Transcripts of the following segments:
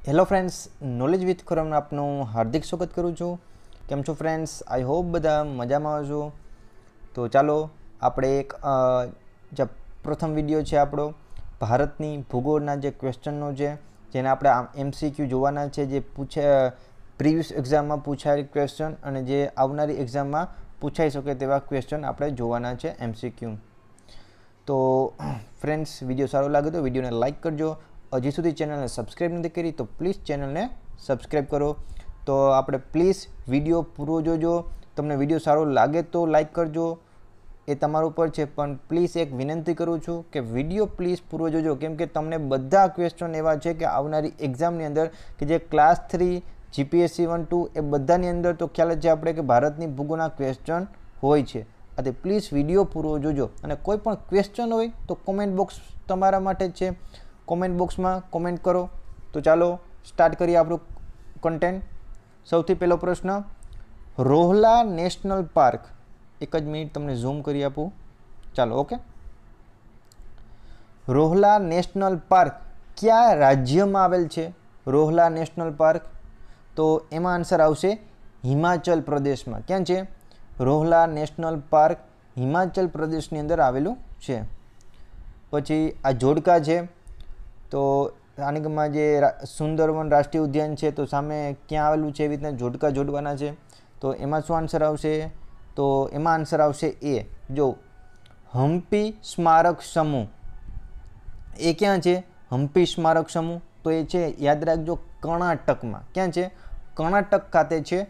hello friends knowledge with ખોરમમાં આપનું હાર્દિક સ્વાગત કરું છું કેમ છો ફ્રેન્ડ્સ આઈ હોપ બધા મજામાં છો તો ચાલો આપણે એક જે પ્રથમ વિડીયો છે આપણો ભારતની ભૂગોળના જે ક્વેશ્ચનનો છે જેને આપણે એમસીક્યુ જોવાના છે જે પૂછે પ્રીવિયસ એક્ઝામમાં પૂછાયેલ ક્વેશ્ચન અને જે આવનારી એક્ઝામમાં પૂછાઈ શકે તેવા ક્વેશ્ચન આપણે જોવાના છે એમસીક્યુ તો ફ્રેન્ડ્સ વિડીયો સારો લાગે તો વિડીયોને લાઇક કરજો હજી સુધી ચેનલને સબસ્ક્રાઈબ નથી કરી તો પ્લીઝ ચેનલને સબસ્ક્રાઈબ કરો તો આપણે પ્લીઝ વિડીયો પૂરો જોજો તમને વિડીયો સારો લાગે તો લાઈક કરજો એ તમારા ઉપર છે પણ પ્લીઝ એક વિનંતી કરું છું કે વિડીયો પ્લીઝ પૂરો જોજો કેમકે તમને બધા ક્વેશ્ચન એવા છે કે આવનારી એક્ઝામની અંદર કે જે class three GPSC one two એ બધાની અંદર તો ખ્યાલ જ છે આપણે કે ભારતની ભૂગોળના ક્વેશ્ચન હોય છે અને પ્લીઝ વિડીયો પૂરો જોજો અને કોઈ પણ ક્વેશ્ચન હોય તો કોમેન્ટ બોક્સ તમારા માટે છે કોમેન્ટ બોક્સમાં કોમેન્ટ કરો તો ચાલો સ્ટાર્ટ કરીએ આપણું કન્ટેન્ટ સૌથી પહેલો પ્રશ્ન રોહલા નેશનલ પાર્ક એક જ મિનિટ તમને ઝૂમ કરી આપું ચાલો ઓકે રોહલા નેશનલ પાર્ક કયા રાજ્યમાં આવેલ છે રોહલા નેશનલ પાર્ક તો એમાં આન્સર આવશે હિમાચલ પ્રદેશમાં ક્યાં છે રોહલા નેશનલ પાર્ક હિમાચલ પ્રદેશની અંદર આવેલું છે પછી આ જોડકા છે તો સ્થાનિકમાં જે સુંદરવન રાષ્ટ્રીય ઉદ્યાન છે તો સામે ક્યાં આવેલું છે એવી રીતના જોડકા જોડવાના છે તો એમાં શું આન્સર આવશે તો એમાં આન્સર આવશે એ જો હમ્પી સ્મારક સમૂહ એ ક્યાં છે હમ્પી સ્મારક સમૂહ તો એ છે યાદ રાખજો કર્ણાટકમાં ક્યાં છે કર્ણાટક ખાતે છે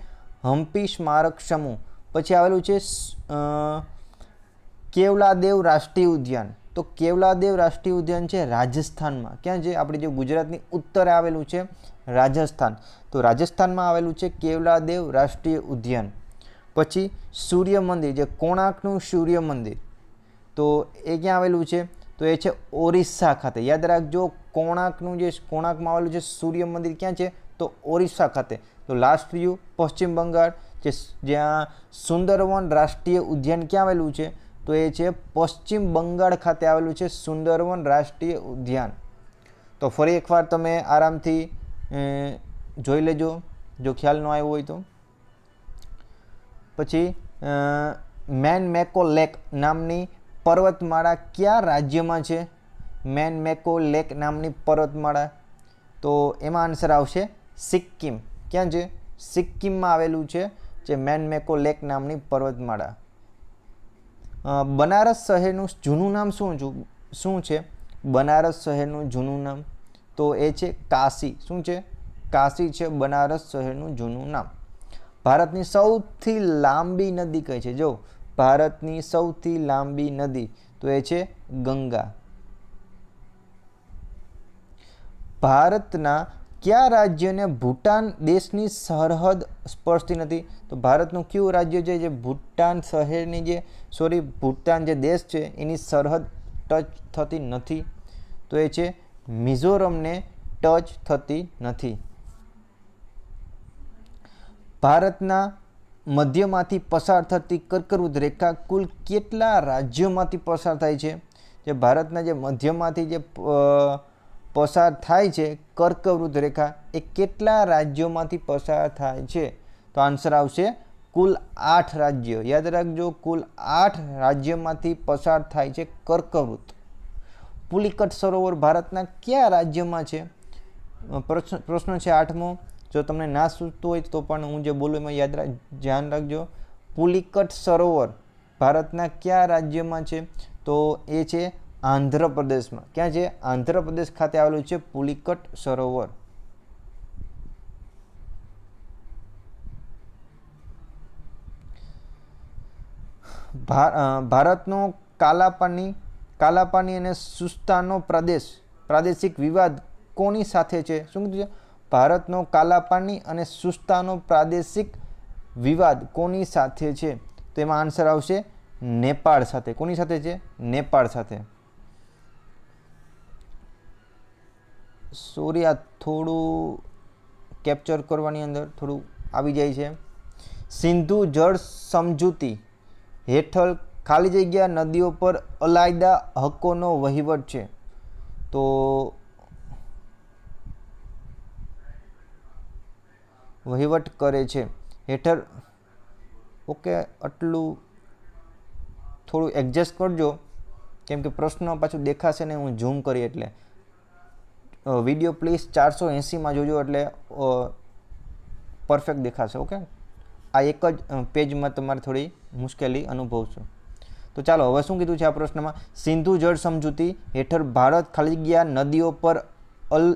હમ્પી સ્મારક સમૂહ પછી આવેલું છે કેવલાદેવ રાષ્ટ્રીય ઉદ્યાન તો કેવલાદેવ રાષ્ટ્રીય ઉદ્યાન છે રાજસ્થાનમાં ક્યાં જે આપણે જે ગુજરાતની ઉત્તરે આવેલું છે રાજસ્થાન તો રાજસ્થાનમાં આવેલું છે કેવલાદેવ રાષ્ટ્રીય ઉદ્યાન પછી સૂર્ય મંદિર જે કોણાર્કનું સૂર્ય મંદિર તો એ ક્યાં આવેલું છે તો એ છે ઓરિસ્સા ખાતે યાદ રાખજો કોણાર્કનું જે કોણાર્કમાં આવેલું છે સૂર્ય મંદિર ક્યાં છે તો ઓરિસ્સા ખાતે તો લાસ્ટ વ્યૂ પશ્ચિમ બંગાળ જે જ્યાં સુંદરવન રાષ્ટ્રીય ઉદ્યાન ક્યાં આવેલું છે તો એ છે પશ્ચિમ બંગાળ ખાતે આવેલું છે સુંદરવન રાષ્ટ્રીય ઉદ્યાન તો ફરી એકવાર તમે આરામથી જોઈ લેજો જો ખ્યાલ ન આવ્યો હોય તો પછી મેન મેકો લેક નામની પર્વતમાળા કયા રાજ્યમાં છે મેન મેકો લેક નામની પર્વતમાળા તો એમાં આન્સર આવશે સિક્કિમ ક્યાં છે સિક્કિમમાં આવેલું છે જે મેન મેકો લેક નામની પર્વતમાળા બનારસ શહેરનું જૂનું નામ શું શું છે બનારસ શહેરનું જૂનું નામ તો એ છે કાશી શું છે કાશી છે બનારસ શહેરનું જૂનું નામ ભારતની સૌથી લાંબી નદી કઈ છે જો ભારતની સૌથી લાંબી નદી તો એ છે ગંગા ભારતના કયા રાજ્યને ભૂટાન દેશની સરહદ સ્પર્શતી નથી તો ભારતનું કયું રાજ્ય છે જે ભૂટાન શહેરની જે સોરી ભૂટાન જે દેશ છે એની સરહદ ટચ થતી નથી તો એ છે મિઝોરમને ટચ થતી નથી ભારતના મધ્યમાંથી પસાર થતી કર્કવૃત રેખા કુલ કેટલા રાજ્યોમાંથી પસાર થાય છે જે ભારતના જે મધ્યમાંથી જે પસાર થાય છે કર્કવૃત રેખા એ કેટલા રાજ્યોમાંથી પસાર થાય છે તો આન્સર આવશે કુલ આઠ રાજ્ય યાદ રાખજો કુલ આઠ રાજ્યમાંથી પસાર થાય છે કર્કવૃત પુલિકટ સરોવર ભારતના કયા રાજ્યમાં છે પ્રશ્ન છે આઠમો જો તમને ના સૂચતું હોય તો પણ હું જે બોલું એમાં યાદ રાખ ધ્યાન રાખજો પુલિકટ સરોવર ભારતના કયા રાજ્યમાં છે તો એ છે આંધ્રપ્રદેશમાં ક્યાં છે આંધ્રપ્રદેશ ખાતે આવેલું છે પુલિકટ સરોવર ભારતનો કાલાપાની કાલાપાની અને સુસ્તાનો પ્રદેશ પ્રાદેશિક વિવાદ કોની સાથે છે શું કીધું છે ભારતનો કાલાપાની અને સુસ્તાનો પ્રાદેશિક વિવાદ કોની સાથે છે તો એમાં આન્સર આવશે નેપાળ સાથે કોની સાથે છે નેપાળ સાથે સોરી આ થોડું કેપ્ચર કરવાની અંદર થોડું આવી જાય છે સિંધુ જળ સમજૂતી હેઠળ ખાલી જગ્યા નદીઓ પર અલાયદા હકોનો વહીવટ છે તો વહીવટ કરે છે હેઠળ ઓકે આટલું થોડું એડજસ્ટ કરજો કેમ કે પ્રશ્ન પાછું દેખાશે ને હું ઝૂમ કરી એટલે વિડીયો પ્લીઝ ચારસો એંસીમાં જોજો એટલે પરફેક્ટ દેખાશે ઓકે આ એક જ પેજમાં તમારે થોડી મુશ્કેલી અનુભવશો તો ચાલો હવે શું કીધું છે આ પ્રશ્નમાં સિંધુ જળ સમજૂતી હેઠળ ભારત ખાલી ગયા નદીઓ પર અલ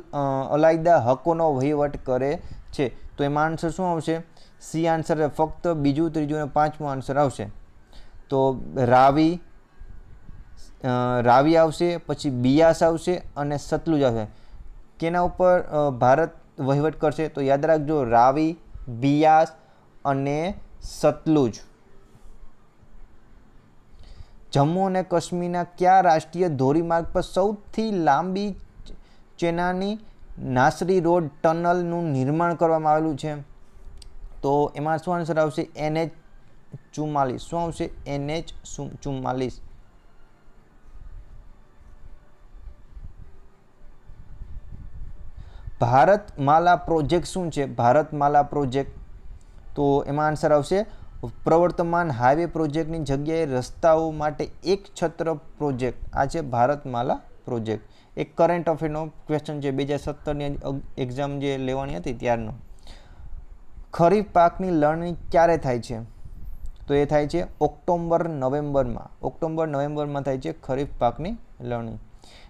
અલાયદા હકોનો વહીવટ કરે છે તો એમાં આન્સર શું આવશે સી આન્સર ફક્ત બીજું ત્રીજું અને પાંચમું આન્સર આવશે તો રાવી રાવી આવશે પછી બિયાસ આવશે અને સતલુજ આવશે કેના ઉપર ભારત વહીવટ કરશે તો યાદ રાખજો રાવી બિયાસ અને સતલુજ જમ્મુ અને કાશ્મીરના કયા રાષ્ટ્રીય ધોરીમાર્ગ પર સૌથી લાંબી ચેનાની નાસરી રોડ ટનલનું નિર્માણ કરવામાં આવેલું છે તો એમાં શું આન્સર આવશે એનએચ ચુમ્માલીસ શું આવશે એનએચ ચુમ્માલીસ ભારતમાલા પ્રોજેક્ટ શું છે ભારતમાલા પ્રોજેક્ટ તો એમાં આન્સર આવશે પ્રવર્તમાન હાઈવે પ્રોજેક્ટની જગ્યાએ રસ્તાઓ માટે એક છત્ર પ્રોજેક્ટ આ છે ભારતમાલા પ્રોજેક્ટ એક કરંટ અફેરનો ક્વેશ્ચન છે બે હજાર સત્તરની એક્ઝામ જે લેવાની હતી ત્યારનો ખરીફ પાકની લણણી ક્યારે થાય છે તો એ થાય છે ઓક્ટોમ્બર નવેમ્બરમાં ઓક્ટોમ્બર નવેમ્બરમાં થાય છે ખરીફ પાકની લણણી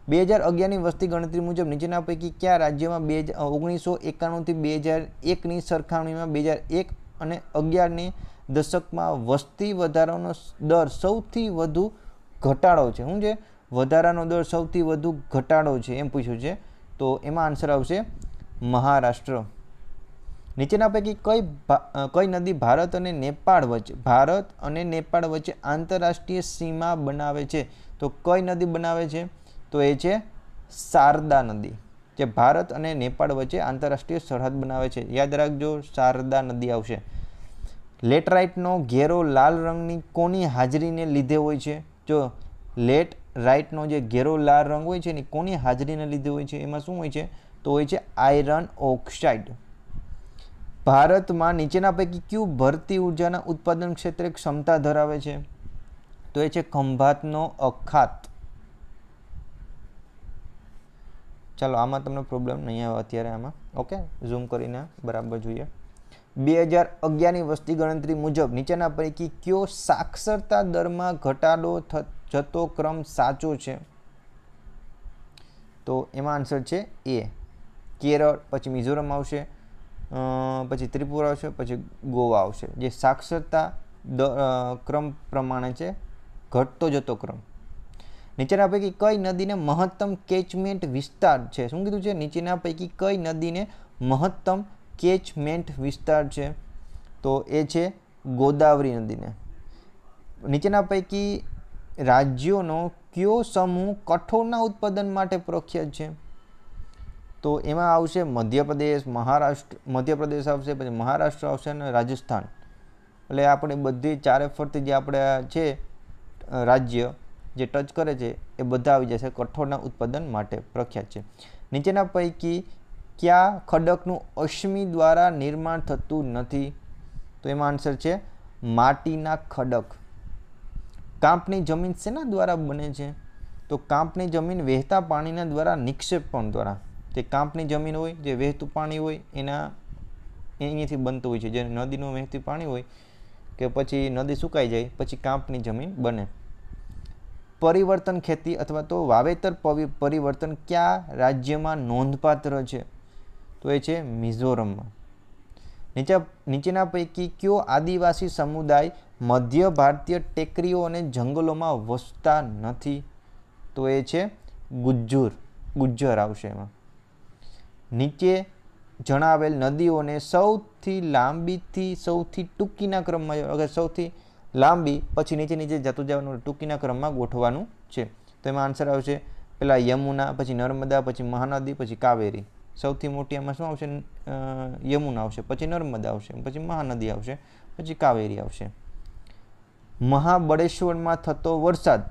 બે હજાર અગિયારની વસ્તી ગણતરી મુજબ નીચેના પૈકી કયા રાજ્યમાં બે ઓગણીસો એકાણુંથી બે હજાર એકની સરખામણીમાં બે હજાર એક અને અગિયારની દશકમાં વસ્તી વધારાનો દર સૌથી વધુ ઘટાડો છે શું છે વધારાનો દર સૌથી વધુ ઘટાડો છે એમ પૂછ્યું છે તો એમાં આન્સર આવશે મહારાષ્ટ્ર નીચેના પૈકી કઈ કઈ નદી ભારત અને નેપાળ વચ્ચે ભારત અને નેપાળ વચ્ચે આંતરરાષ્ટ્રીય સીમા બનાવે છે તો કઈ નદી બનાવે છે તો એ છે શારદા નદી જે ભારત અને નેપાળ વચ્ચે આંતરરાષ્ટ્રીય સરહદ બનાવે છે યાદ રાખજો શારદા નદી આવશે લેટરાઇટનો ઘેરો લાલ રંગની કોની હાજરીને લીધે હોય છે જો લેટ રાઇટનો જે ઘેરો લાલ રંગ હોય છે એની કોની હાજરીને લીધે હોય છે એમાં શું હોય છે તો હોય છે આયરન ઓક્સાઇડ ભારતમાં નીચેના પૈકી કયું ભરતી ઉર્જાના ઉત્પાદન ક્ષેત્રે ક્ષમતા ધરાવે છે તો એ છે ખંભાતનો અખાત ચાલો આમાં તમને પ્રોબ્લેમ નહીં આવે અત્યારે આમાં ઓકે ઝૂમ કરીને બરાબર જોઈએ બે હજાર અગિયારની વસ્તી ગણતરી મુજબ નીચેના પૈકી કયો સાક્ષરતા દરમાં ઘટાડો જતો ક્રમ સાચો છે તો એમાં આન્સર છે એ કેરળ પછી મિઝોરમ આવશે પછી ત્રિપુરા આવશે પછી ગોવા આવશે જે સાક્ષરતા ક્રમ પ્રમાણે છે ઘટતો જતો ક્રમ નીચેના પૈકી કઈ નદીને મહત્તમ કેચમેન્ટ વિસ્તાર છે શું કીધું છે નીચેના પૈકી કઈ નદીને મહત્તમ કેચમેન્ટ વિસ્તાર છે તો એ છે ગોદાવરી નદીને નીચેના પૈકી રાજ્યોનો કયો સમૂહ કઠોળના ઉત્પાદન માટે પ્રખ્યાત છે તો એમાં આવશે મધ્યપ્રદેશ મહારાષ્ટ્ર મધ્યપ્રદેશ આવશે પછી મહારાષ્ટ્ર આવશે અને રાજસ્થાન એટલે આપણે બધી ચારે ફરતી જે આપણે છે રાજ્ય જે ટચ કરે છે એ બધા આવી જશે કઠોળના ઉત્પાદન માટે પ્રખ્યાત છે નીચેના પૈકી કયા ખડકનું અશ્મિ દ્વારા નિર્માણ થતું નથી તો એમાં આન્સર છે માટીના ખડક કાંપની જમીન શેના દ્વારા બને છે તો કાંપની જમીન વહેતા પાણીના દ્વારા નિક્ષેપણ દ્વારા જે કાંપની જમીન હોય જે વહેતું પાણી હોય એના અહીંયાથી બનતું હોય છે જે નદીનું વહેતું પાણી હોય કે પછી નદી સુકાઈ જાય પછી કાંપની જમીન બને પરિવર્તન ખેતી અથવા તો વાવેતર પરિવર્તન કયા રાજ્યમાં નોંધપાત્ર છે તો એ છે મિઝોરમમાં નીચે નીચેના પૈકી કયો આદિવાસી સમુદાય મધ્ય ભારતીય ટેકરીઓ અને જંગલોમાં વસતા નથી તો એ છે ગુજ્જુર ગુજ્જર આવશે એમાં નીચે જણાવેલ નદીઓને સૌથી લાંબીથી સૌથી ટૂંકીના ક્રમમાં અગર સૌથી લાંબી પછી નીચે નીચે જતું જવાનું ટૂંકીના ક્રમમાં ગોઠવાનું છે તો એમાં આન્સર આવશે પહેલાં યમુના પછી નર્મદા પછી મહાનદી પછી કાવેરી સૌથી મોટી એમાં શું આવશે યમુના આવશે પછી નર્મદા આવશે પછી મહાનદી આવશે પછી કાવેરી આવશે મહાબળેશ્વરમાં થતો વરસાદ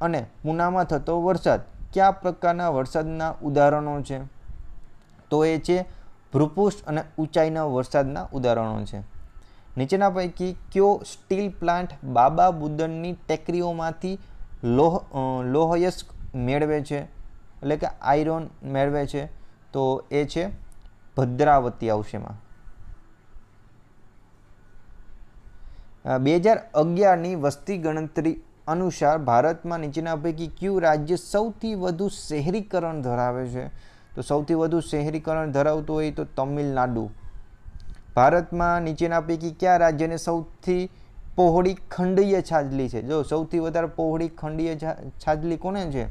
અને પૂનામાં થતો વરસાદ કયા પ્રકારના વરસાદના ઉદાહરણો છે તો એ છે ભૃપુષ્ઠ અને ઊંચાઈના વરસાદના ઉદાહરણો છે નીચેના પૈકી કયો સ્ટીલ પ્લાન્ટ બાબા બુદનની ટેકરીઓમાંથી લોહ લોહયસ્ક મેળવે છે એટલે કે આયરોન મેળવે છે તો એ છે ભદ્રાવતી આવશે બે હજાર અગિયારની વસ્તી ગણતરી અનુસાર ભારતમાં નીચેના પૈકી કયું રાજ્ય સૌથી વધુ શહેરીકરણ ધરાવે છે તો સૌથી વધુ શહેરીકરણ ધરાવતું હોય તો તમિલનાડુ ભારતમાં નીચેના પૈકી કયા રાજ્યને સૌથી પહોળી ખંડીય છાજલી છે જો સૌથી વધારે પહોળી ખંડીય છાજલી કોને છે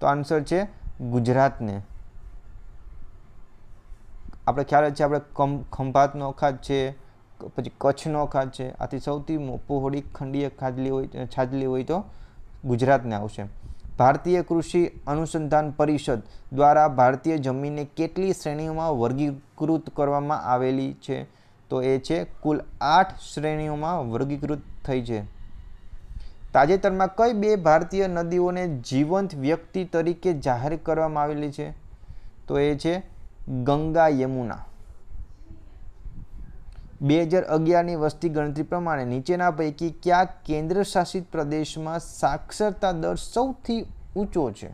તો આન્સર છે ગુજરાતને આપણે ખ્યાલ છે આપણે ખંભાતનો અખાત છે પછી કચ્છનો અખાત છે આથી સૌથી પહોળી ખંડીય ખાજલી હોય છાજલી હોય તો ગુજરાતને આવશે ભારતીય કૃષિ અનુસંધાન પરિષદ દ્વારા ભારતીય જમીનને કેટલી શ્રેણીઓમાં વર્ગીકૃત કરવામાં આવેલી છે તો એ છે કુલ આઠ શ્રેણીઓમાં વર્ગીકૃત થઈ છે તાજેતરમાં કઈ બે ભારતીય નદીઓને જીવંત વ્યક્તિ તરીકે જાહેર કરવામાં આવેલી છે તો એ છે ગંગા યમુના બે હજાર અગિયારની વસ્તી ગણતરી પ્રમાણે નીચેના પૈકી ક્યાં કેન્દ્ર શાસિત પ્રદેશમાં સાક્ષરતા દર સૌથી ઊંચો છે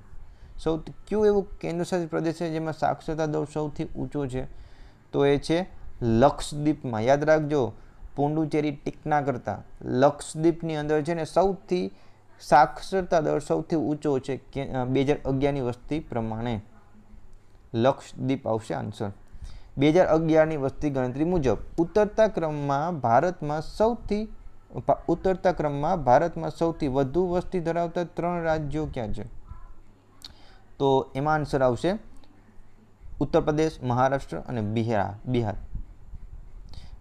સૌથી કયો એવો કેન્દ્ર શાસિત પ્રદેશ છે જેમાં સાક્ષરતા દર સૌથી ઊંચો છે તો એ છે લક્ષદ્વીપમાં યાદ રાખજો પુંડુચેરી ટીકના કરતાં લક્ષદ્વીપની અંદર છે ને સૌથી સાક્ષરતા દર સૌથી ઊંચો છે કે બે હજાર અગિયારની વસ્તી પ્રમાણે લક્ષદ્વીપ આવશે આન્સર બે હજાર અગિયારની વસ્તી ગણતરી મુજબ ઉતરતા ક્રમમાં ભારતમાં સૌથી ઉતરતા ક્રમમાં ભારતમાં સૌથી વધુ વસ્તી ધરાવતા ત્રણ રાજ્યો ક્યાં છે તો એમાં આન્સર આવશે ઉત્તર પ્રદેશ મહારાષ્ટ્ર અને બિહાર બિહાર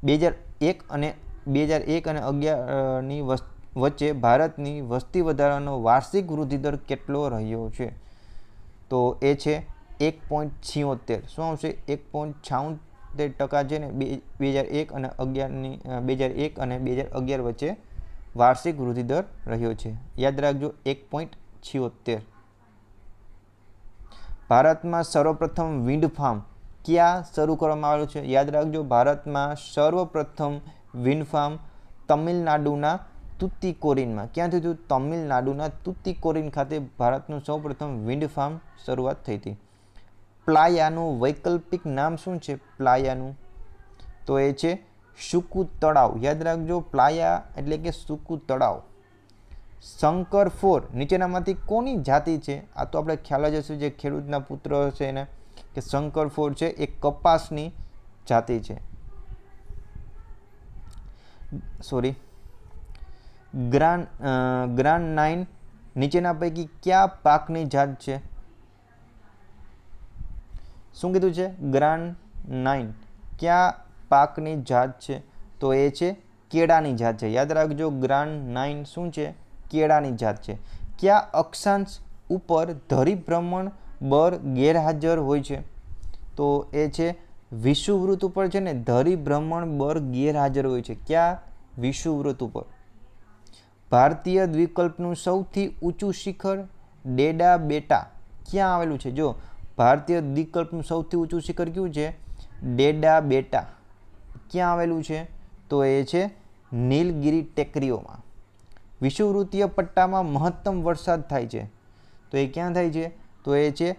બે હજાર એક અને બે હજાર એક અને અગિયારની વસ વચ્ચે ભારતની વસ્તી વધારાનો વાર્ષિક વૃદ્ધિદર કેટલો રહ્યો છે તો એ છે એક પોઈન્ટ છિયોતેર શું આવશે એક પોઈન્ટ છાઉતેર ટકા છે ને બે બે હજાર એક અને અગિયારની બે હજાર એક અને બે હજાર અગિયાર વચ્ચે વાર્ષિક વૃદ્ધિદર રહ્યો છે યાદ રાખજો એક પોઈન્ટ છિયોતેર ભારતમાં સર્વપ્રથમ વિન્ડ ફાર્મ ક્યાં શરૂ કરવામાં આવેલું છે યાદ રાખજો ભારતમાં સર્વપ્રથમ વિન્ડ ફાર્મ તમિલનાડુના તુતીકોરીનમાં ક્યાં થયું હતું તમિલનાડુના તુતીકોરીન ખાતે ભારતનું સૌપ્રથમ વિન્ડ ફાર્મ શરૂઆત થઈ હતી પ્લાયાનું વૈકલ્પિક નામ શું છે પ્લાયાનું તો એ છે સુકુ તળાવ યાદ રાખજો પ્લાયા એટલે કે સુકુ તળાવ શંકર ફોર નીચેનામાંથી કોની જાતિ છે આ તો આપણે ખ્યાલ જ હશે જે ખેડૂતના પુત્ર હશે એને કે શંકર ફોર છે એ કપાસની જાતિ છે સોરી ગ્રાન ગ્રાન્ડ નાઇન નીચેના પૈકી કયા પાકની જાત છે શું કીધું છે ગ્રાન્ડ નાઇન ક્યાં પાકની જાત છે તો એ છે કેળાની જાત છે યાદ રાખજો ગ્રાન્ડ નાઇન શું છે કેળાની જાત છે કયા અક્ષાંશ ઉપર ધરીભ્રમણ બર ગેરહાજર હોય છે તો એ છે વિષુવૃત ઉપર છે ને ધરીભ્રમણ બર ગેરહાજર હોય છે કયા વિષુવૃત ઉપર ભારતીય દ્વિકલ્પનું સૌથી ઊંચું શિખર ડેડા બેટા ક્યાં આવેલું છે જો ભારતીય દ્વિકલ્પનું સૌથી ઊંચું શિખર કયું છે ડેડા બેટા ક્યાં આવેલું છે તો એ છે નીલગિરી ટેકરીઓમાં વિષુવવૃત્તીય પટ્ટામાં મહત્તમ વરસાદ થાય છે તો એ ક્યાં થાય છે તો એ છે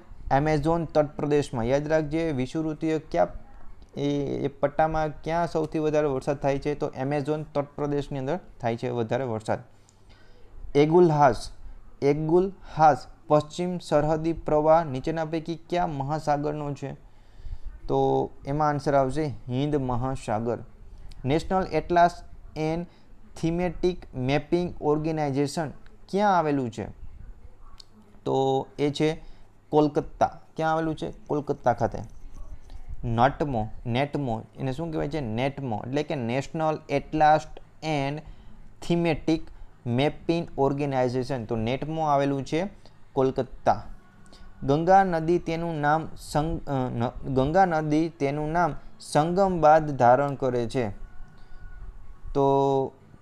એમેઝોન તટપ્રદેશમાં યાદ રાખજે વિષુવવૃત્તીય ક્યાં એ પટ્ટામાં ક્યાં સૌથી વધારે વરસાદ થાય છે તો એમેઝોન તટપ્રદેશની અંદર થાય છે વધારે વરસાદ એગુલહાસ એગુલહાસ પશ્ચિમ સરહદી પ્રવાહ નીચેના પૈકી ક્યાં મહાસાગરનો છે તો એમાં આન્સર આવશે હિન્દ મહાસાગર national atlas and thematic mapping organisation ક્યાં આવેલું છે તો એ છે કોલકત્તા ક્યાં આવેલું છે કોલકત્તા ખાતે નટમો નેટમો એને શું કહેવાય છે નેટમો એટલે કે national atlas and thematic mapping organisation તો નેટમો આવેલું છે કોલકત્તા ગંગા નદી તેનું નામ સંગ ગંગા નદી તેનું નામ સંગમ બાદ ધારણ કરે છે તો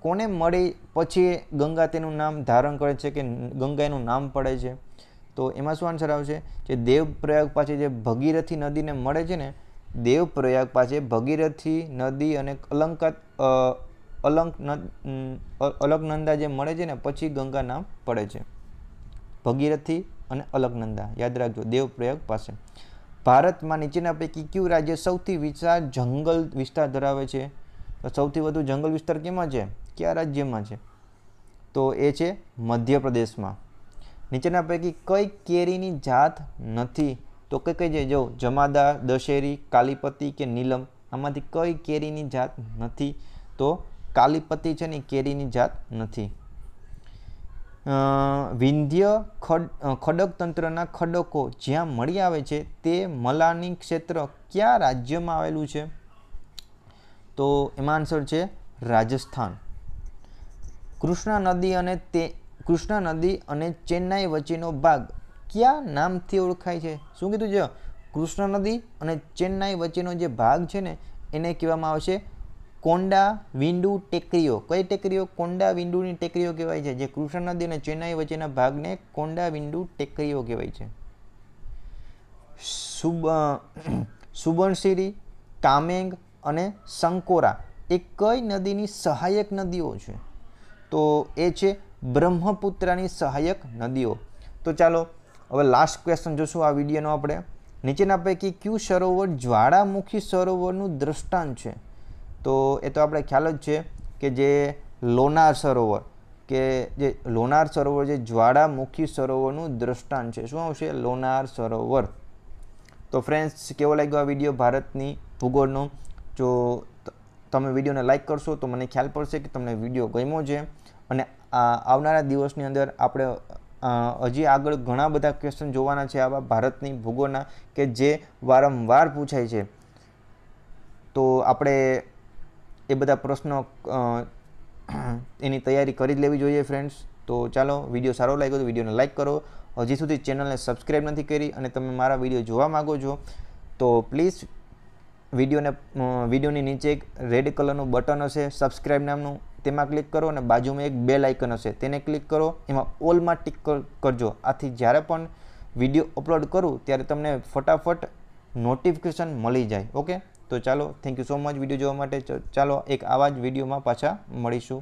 કોને મળી પછી ગંગા તેનું નામ ધારણ કરે છે કે ગંગા એનું નામ પડે છે તો એમાં શું આન્સર આવશે કે દેવપ્રયાગ પાસે જે ભગીરથી નદીને મળે છે ને દેવપ્રયાગ પાસે ભગીરથી નદી અને અલંકાત અલંક અલકનંદા જે મળે છે ને પછી ગંગા નામ પડે છે ભગીરથી અને અલકનંદા યાદ રાખજો દેવપ્રયોગ પાસે ભારતમાં નીચેના પૈકી કયું રાજ્ય સૌથી વિશાળ જંગલ વિસ્તાર ધરાવે છે તો સૌથી વધુ જંગલ વિસ્તાર કેમાં છે કયા રાજ્યમાં છે તો એ છે મધ્યપ્રદેશમાં નીચેના પૈકી કઈ કેરીની જાત નથી તો કઈ કઈ જે જો જમાદાર દશેરી કાલીપતિ કે નીલમ આમાંથી કઈ કેરીની જાત નથી તો કાલીપતિ છે ને કેરીની જાત નથી વિંધ્ય ખડ ખડકતંત્રના ખડકો જ્યાં મળી આવે છે તે મલાની ક્ષેત્ર કયા રાજ્યમાં આવેલું છે તો એમાં આન્સર છે રાજસ્થાન કૃષ્ણા નદી અને તે કૃષ્ણા નદી અને ચેન્નાઈ વચ્ચેનો ભાગ ક્યાં નામથી ઓળખાય છે શું કીધું છે કૃષ્ણ નદી અને ચેન્નાઈ વચ્ચેનો જે ભાગ છે ને એને કહેવામાં આવશે કોંડા વિંડુ ટેકરીઓ કઈ ટેકરીઓ કોંડા વિંડુની ટેકરીઓ કહેવાય છે જે કૃષ્ણ નદી અને ચેન્નાઈ વચ્ચેના ભાગને કોંડા વિંડુ ટેકરીઓ કહેવાય છે સુબ સુબણશીરી કામેંગ અને સંકોરા એ કઈ નદીની સહાયક નદીઓ છે તો એ છે બ્રહ્મપુત્રની સહાયક નદીઓ તો ચાલો હવે લાસ્ટ ક્વેશ્ચન જોશું આ વિડીયોનો આપણે નીચેના પૈકી કયું સરોવર જ્વાળામુખી સરોવરનું દ્રષ્ટાંત છે તો એ તો આપણે ખ્યાલ જ છે કે જે લોનાર સરોવર કે જે લોનાર સરોવર જે જ્વાળામુખી સરોવરનું દ્રષ્ટાંત છે શું આવશે લોનાર સરોવર તો ફ્રેન્ડ્સ કેવો લાગ્યો આ વિડીયો ભારતની ભૂગોળનો જો તમે વિડીયોને લાઇક કરશો તો મને ખ્યાલ પડશે કે તમને વિડીયો ગમ્યો છે અને આવનારા દિવસની અંદર આપણે હજી આગળ ઘણા બધા ક્વેશ્ચન જોવાના છે આવા ભારતની ભૂગોળના કે જે વારંવાર પૂછાય છે તો આપણે એ બધા પ્રશ્નો એની તૈયારી કરી જ લેવી જોઈએ ફ્રેન્ડ્સ તો ચાલો વિડીયો સારો લાગ્યો તો વિડીયોને લાઇક કરો હજી સુધી ચેનલને સબસ્ક્રાઈબ નથી કરી અને તમે મારા વિડીયો જોવા માગો છો તો પ્લીઝ વિડીયોને વિડીયોની નીચે એક રેડ કલરનું બટન હશે સબસ્ક્રાઈબ નામનું તેમાં ક્લિક કરો અને બાજુમાં એક બેલ આઇકન હશે તેને ક્લિક કરો એમાં ઓલમાં ટિક કરજો આથી જ્યારે પણ વિડીયો અપલોડ કરું ત્યારે તમને ફટાફટ નોટિફિકેશન મળી જાય ઓકે તો ચાલો thank you so much video જોવા માટે ચાલો એક આવા જ વિડીયોમાં પાછા મળીશું